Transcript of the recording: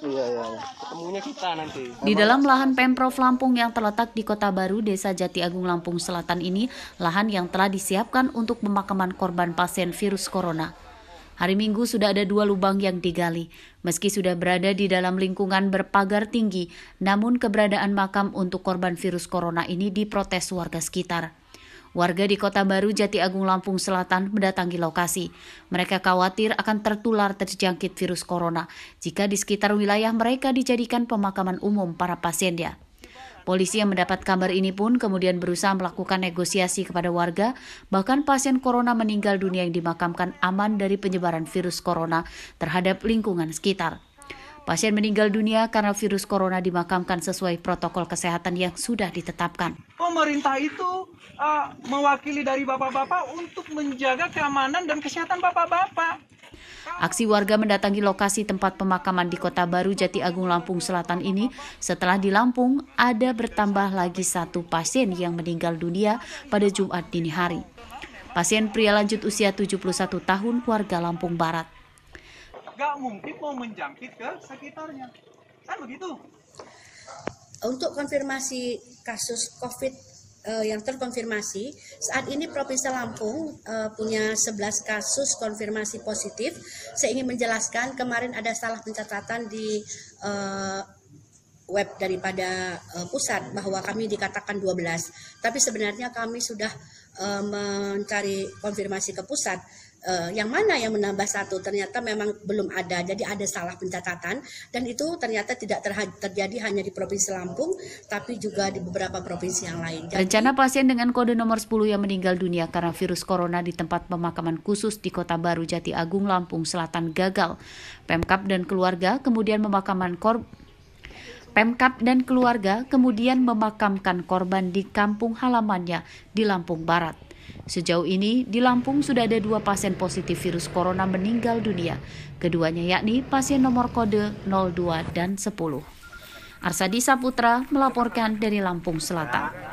Iya, iya, iya. Di dalam lahan Pemprov Lampung yang terletak di Kota Baru, Desa Jati Agung Lampung Selatan ini, lahan yang telah disiapkan untuk pemakaman korban pasien virus corona. Hari Minggu sudah ada dua lubang yang digali. Meski sudah berada di dalam lingkungan berpagar tinggi, namun keberadaan makam untuk korban virus corona ini diprotes warga sekitar. Warga di Kota Baru Jati Agung Lampung Selatan mendatangi lokasi. Mereka khawatir akan tertular terjangkit virus corona jika di sekitar wilayah mereka dijadikan pemakaman umum para pasiennya. Polisi yang mendapat kabar ini pun kemudian berusaha melakukan negosiasi kepada warga, bahkan pasien corona meninggal dunia yang dimakamkan aman dari penyebaran virus corona terhadap lingkungan sekitar. Pasien meninggal dunia karena virus corona dimakamkan sesuai protokol kesehatan yang sudah ditetapkan. Pemerintah itu uh, mewakili dari bapak-bapak untuk menjaga keamanan dan kesehatan bapak-bapak. Aksi warga mendatangi lokasi tempat pemakaman di Kota Baru Jati Agung Lampung Selatan ini setelah di Lampung ada bertambah lagi satu pasien yang meninggal dunia pada Jumat dini hari. Pasien pria lanjut usia 71 tahun warga Lampung Barat nggak mungkin mau menjangkit ke sekitarnya kan begitu untuk konfirmasi kasus COVID uh, yang terkonfirmasi, saat ini Provinsi Lampung uh, punya 11 kasus konfirmasi positif. Saya ingin menjelaskan, kemarin ada salah pencatatan di uh, web daripada uh, pusat bahwa kami dikatakan 12, tapi sebenarnya kami sudah uh, mencari konfirmasi ke pusat uh, yang mana yang menambah satu ternyata memang belum ada jadi ada salah pencatatan dan itu ternyata tidak terjadi hanya di provinsi Lampung tapi juga di beberapa provinsi yang lain. Jadi, Rencana pasien dengan kode nomor 10 yang meninggal dunia karena virus corona di tempat pemakaman khusus di Kota Baru Jati Agung Lampung Selatan gagal. Pemkap dan keluarga kemudian memakaman korban Pemkap dan keluarga kemudian memakamkan korban di kampung halamannya di Lampung Barat. Sejauh ini, di Lampung sudah ada dua pasien positif virus corona meninggal dunia. Keduanya yakni pasien nomor kode 02 dan 10. Arsadi Saputra melaporkan dari Lampung Selatan.